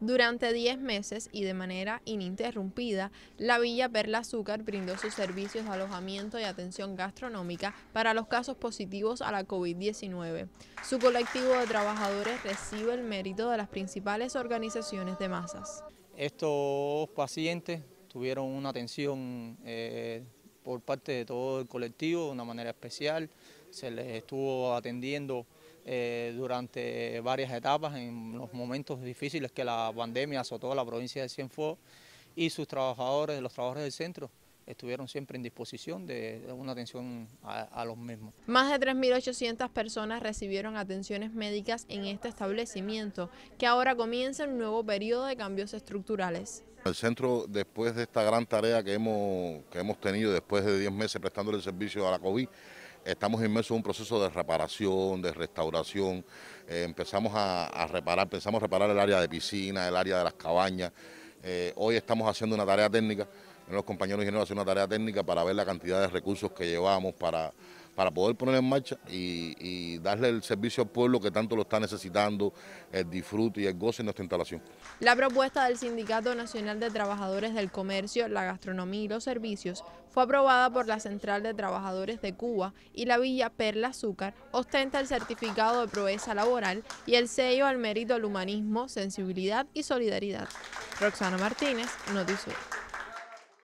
Durante 10 meses y de manera ininterrumpida, la Villa Perla Azúcar brindó sus servicios de alojamiento y atención gastronómica para los casos positivos a la COVID-19. Su colectivo de trabajadores recibe el mérito de las principales organizaciones de masas. Estos pacientes tuvieron una atención eh, por parte de todo el colectivo de una manera especial, se les estuvo atendiendo eh, durante varias etapas en los momentos difíciles que la pandemia azotó a la provincia de Cienfuegos y sus trabajadores, los trabajadores del centro, estuvieron siempre en disposición de una atención a, los mismos. Más de 3.800 personas recibieron atenciones médicas en este establecimiento, que ahora comienza un nuevo periodo de cambios estructurales. El centro, después de esta gran tarea que hemos, que hemos tenido después de 10 meses prestándole el servicio a la COVID, estamos inmersos en un proceso de reparación, de restauración. Eh, empezamos a, reparar, pensamos reparar el área de piscina, el área de las cabañas. Eh, hoy estamos haciendo una tarea técnica, los compañeros ingenieros hacen una tarea técnica para ver la cantidad de recursos que llevamos para para poder poner en marcha y, darle el servicio al pueblo que tanto lo está necesitando, el disfrute y el goce en nuestra instalación. La propuesta del Sindicato Nacional de Trabajadores del Comercio, la Gastronomía y los Servicios fue aprobada por la Central de Trabajadores de Cuba y la Villa Perla Azúcar ostenta el certificado de proeza laboral y el sello al mérito al humanismo, sensibilidad y solidaridad. Roxana Martínez, noticias.